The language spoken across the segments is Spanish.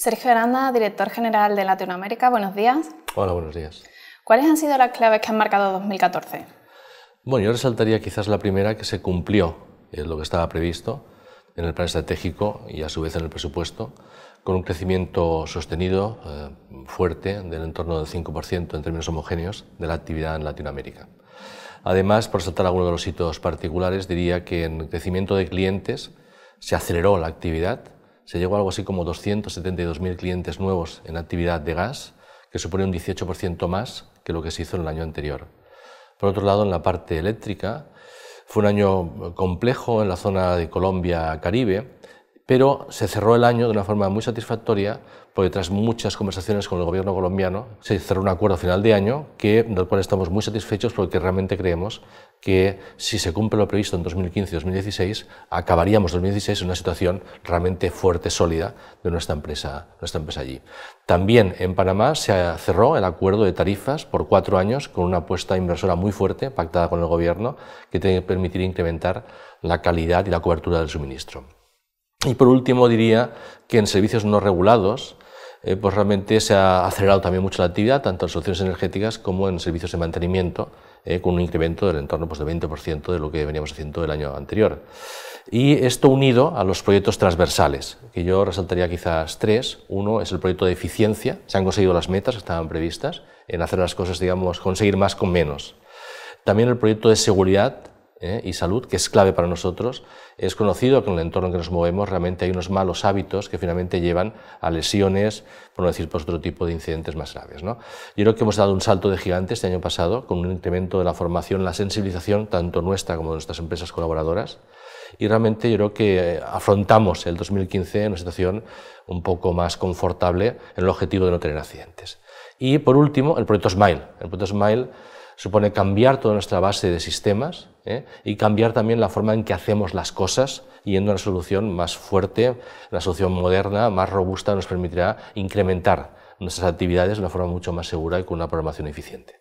Sergio Aranda, director general de Latinoamérica, buenos días. Hola, buenos días. ¿Cuáles han sido las claves que han marcado 2014? Bueno, yo resaltaría quizás la primera, que se cumplió lo que estaba previsto en el plan estratégico y a su vez en el presupuesto, con un crecimiento sostenido, eh, fuerte, del entorno del 5% en términos homogéneos de la actividad en Latinoamérica. Además, por saltar algunos de los hitos particulares, diría que en crecimiento de clientes se aceleró la actividad se llegó a algo así como 272.000 clientes nuevos en actividad de gas, que supone un 18% más que lo que se hizo en el año anterior. Por otro lado, en la parte eléctrica, fue un año complejo en la zona de Colombia-Caribe, pero se cerró el año de una forma muy satisfactoria, porque tras muchas conversaciones con el gobierno colombiano se cerró un acuerdo a final de año, que, del cual estamos muy satisfechos porque realmente creemos que si se cumple lo previsto en 2015-2016, acabaríamos 2016 en una situación realmente fuerte, sólida de nuestra empresa, nuestra empresa allí. También en Panamá se cerró el acuerdo de tarifas por cuatro años con una apuesta inversora muy fuerte pactada con el gobierno que que permitir incrementar la calidad y la cobertura del suministro. Y por último diría que en servicios no regulados, eh, pues realmente se ha acelerado también mucho la actividad, tanto en soluciones energéticas como en servicios de mantenimiento, eh, con un incremento del entorno pues, del 20% de lo que veníamos haciendo el año anterior. Y esto unido a los proyectos transversales, que yo resaltaría quizás tres. Uno es el proyecto de eficiencia, se han conseguido las metas que estaban previstas, en hacer las cosas, digamos, conseguir más con menos. También el proyecto de seguridad, ¿eh? y salud, que es clave para nosotros, es conocido que en el entorno en que nos movemos realmente hay unos malos hábitos que finalmente llevan a lesiones, por no decir por pues, otro tipo de incidentes más graves. ¿no? Yo creo que hemos dado un salto de gigante este año pasado con un incremento de la formación, la sensibilización, tanto nuestra como de nuestras empresas colaboradoras, y realmente yo creo que eh, afrontamos el 2015 en una situación un poco más confortable en el objetivo de no tener accidentes. Y por último, el proyecto Smile. El proyecto Smile supone cambiar toda nuestra base de sistemas ¿eh? y cambiar también la forma en que hacemos las cosas, yendo a una solución más fuerte, una solución moderna, más robusta, nos permitirá incrementar nuestras actividades de una forma mucho más segura y con una programación eficiente.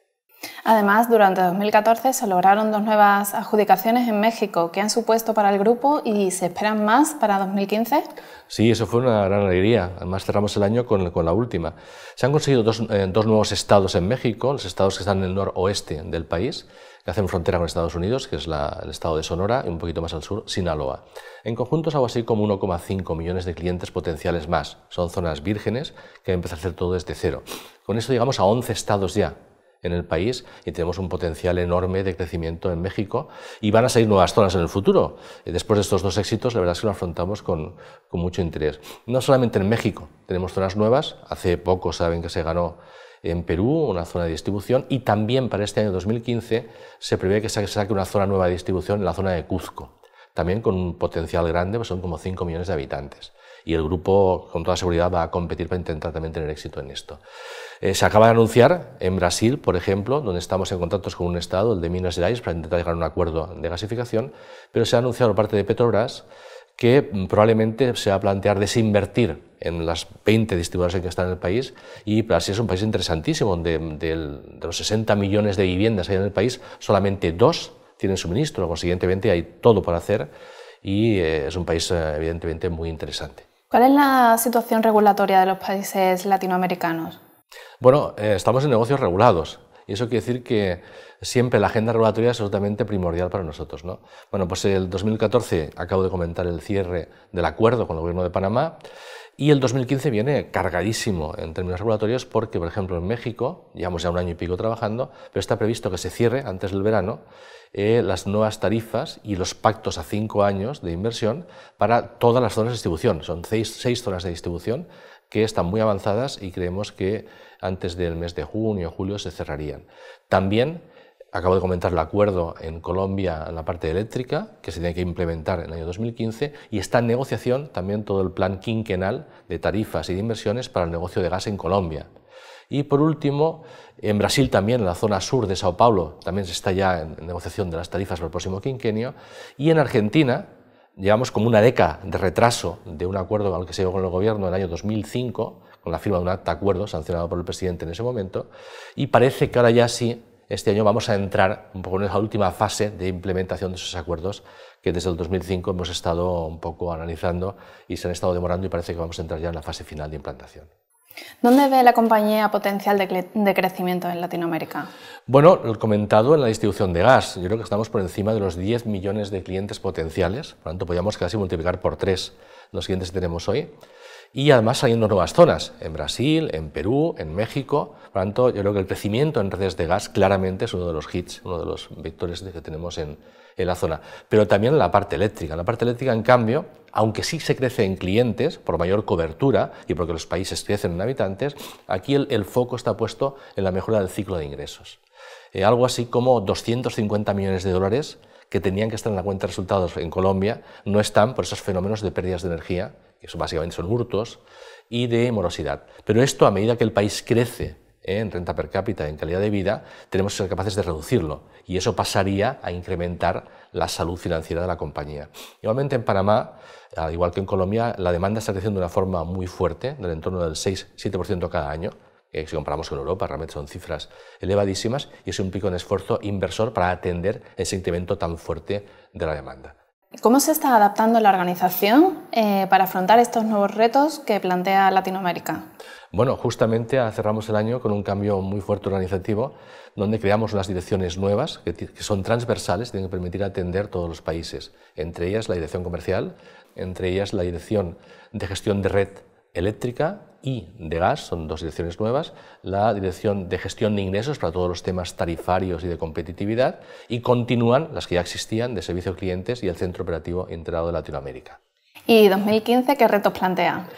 Además, durante 2014 se lograron dos nuevas adjudicaciones en México que han supuesto para el grupo y se esperan más para 2015. Sí, eso fue una gran alegría. Además, cerramos el año con, la última. Se han conseguido eh, dos, nuevos estados en México, los estados que están en el noroeste del país, que hacen frontera con Estados Unidos, que es el estado de Sonora, y un poquito más al sur, Sinaloa. En conjunto es algo así como 1,5 millones de clientes potenciales más. Son zonas vírgenes que empiezan empezar a hacer todo desde cero. Con eso llegamos a 11 estados ya en el país y tenemos un potencial enorme de crecimiento en México y van a salir nuevas zonas en el futuro. Eh, después de estos dos éxitos, la verdad es que lo afrontamos con, mucho interés. No solamente en México, tenemos zonas nuevas, hace poco saben que se ganó en Perú una zona de distribución y también para este año 2015 se prevé que se saque una zona nueva de distribución en la zona de Cuzco, también con un potencial grande, pues son como 5 millones de habitantes y el grupo con toda seguridad va a competir para intentar también tener éxito en esto. Eh, se acaba de anunciar en Brasil, por ejemplo, donde estamos en contactos con un Estado, el de Minas Gerais, para intentar llegar a un acuerdo de gasificación, pero se ha anunciado por parte de Petrobras que mm, probablemente se va a plantear desinvertir en las 20 distribuidoras que están en el país y Brasil es un país interesantísimo, donde de, los 60 millones de viviendas que hay en el país, solamente dos tienen suministro, consiguientemente hay todo por hacer y eh, es un país eh, evidentemente muy interesante. ¿Cuál es la situación regulatoria de los países latinoamericanos? Bueno, eh, estamos en negocios regulados. Y eso quiere decir que siempre la agenda regulatoria es absolutamente primordial para nosotros. ¿no? Bueno, pues el 2014 acabo de comentar el cierre del acuerdo con el gobierno de Panamá y el 2015 viene cargadísimo en términos regulatorios porque, por ejemplo, en México, llevamos ya un año y pico trabajando, pero está previsto que se cierre antes del verano eh, las nuevas tarifas y los pactos a cinco años de inversión para todas las zonas de distribución. Son seis, seis zonas de distribución que están muy avanzadas y creemos que antes del mes de junio o julio se cerrarían. También Acabo de comentar el acuerdo en Colombia en la parte eléctrica, que se tiene que implementar en el año 2015, y está en negociación también todo el plan quinquenal de tarifas y de inversiones para el negocio de gas en Colombia. Y por último, en Brasil también, en la zona sur de Sao Paulo, también se está ya en negociación de las tarifas para el próximo quinquenio. Y en Argentina, llevamos como una década de retraso de un acuerdo al que se llegó con el gobierno en el año 2005, con la firma de un acta acuerdo sancionado por el presidente en ese momento, y parece que ahora ya sí este año vamos a entrar un poco en esa última fase de implementación de esos acuerdos que desde el 2005 hemos estado un poco analizando y se han estado demorando y parece que vamos a entrar ya en la fase final de implantación. ¿Dónde ve la compañía potencial de, crecimiento en Latinoamérica? Bueno, lo he comentado en la distribución de gas, yo creo que estamos por encima de los 10 millones de clientes potenciales, por lo tanto podríamos casi multiplicar por 3 los clientes que tenemos hoy y además saliendo nuevas zonas, en Brasil, en Perú, en México. Por lo tanto, yo creo que el crecimiento en redes de gas claramente es uno de los hits, uno de los vectores que tenemos en, la zona. Pero también la parte eléctrica. La parte eléctrica, en cambio, aunque sí se crece en clientes por mayor cobertura y porque los países crecen en habitantes, aquí el, el foco está puesto en la mejora del ciclo de ingresos. Eh, algo así como 250 millones de dólares que tenían que estar en la cuenta de resultados en Colombia no están por esos fenómenos de pérdidas de energía que básicamente son hurtos, y de morosidad. Pero esto, a medida que el país crece ¿eh? en renta per cápita, en calidad de vida, tenemos que ser capaces de reducirlo. Y eso pasaría a incrementar la salud financiera de la compañía. Igualmente en Panamá, al igual que en Colombia, la demanda está creciendo de una forma muy fuerte, del entorno del 6-7% cada año. Que si comparamos con Europa, realmente son cifras elevadísimas y es un pico en esfuerzo inversor para atender ese incremento tan fuerte de la demanda. ¿Cómo se está adaptando la organización eh, para afrontar estos nuevos retos que plantea Latinoamérica? Bueno, justamente ah, cerramos el año con un cambio muy fuerte organizativo, donde creamos unas direcciones nuevas que, son transversales, tienen que permitir atender todos los países, entre ellas la dirección comercial, entre ellas la dirección de gestión de red eléctrica y de gas, son dos direcciones nuevas, la dirección de gestión de ingresos para todos los temas tarifarios y de competitividad, y continúan las que ya existían de servicio a clientes y el Centro Operativo Integrado de Latinoamérica. ¿Y 2015 qué retos plantea?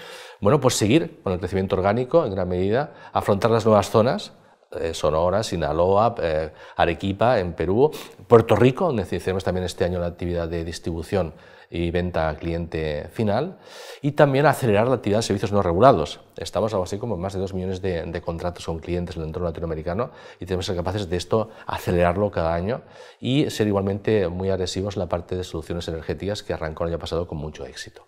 Bueno, pues seguir con el crecimiento orgánico en gran medida, afrontar las nuevas zonas, eh, Sonora, Sinaloa, eh, Arequipa, en Perú, Puerto Rico, donde también este año la actividad de distribución y venta a cliente final, y también acelerar la actividad de servicios no regulados. Estamos algo así como más de dos millones de, de, contratos con clientes en el entorno latinoamericano y tenemos que ser capaces de esto acelerarlo cada año y ser igualmente muy agresivos en la parte de soluciones energéticas que arrancó el año pasado con mucho éxito.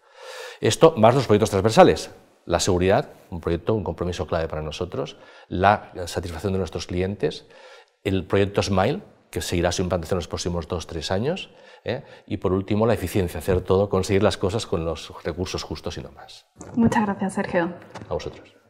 Esto más los proyectos transversales, la seguridad, un proyecto, un compromiso clave para nosotros, la satisfacción de nuestros clientes, el proyecto Smile, que seguirá su implantación en los próximos dos, tres años, ¿eh? y por último la eficiencia, hacer todo, conseguir las cosas con los recursos justos y no más. Muchas gracias, Sergio. A vosotros.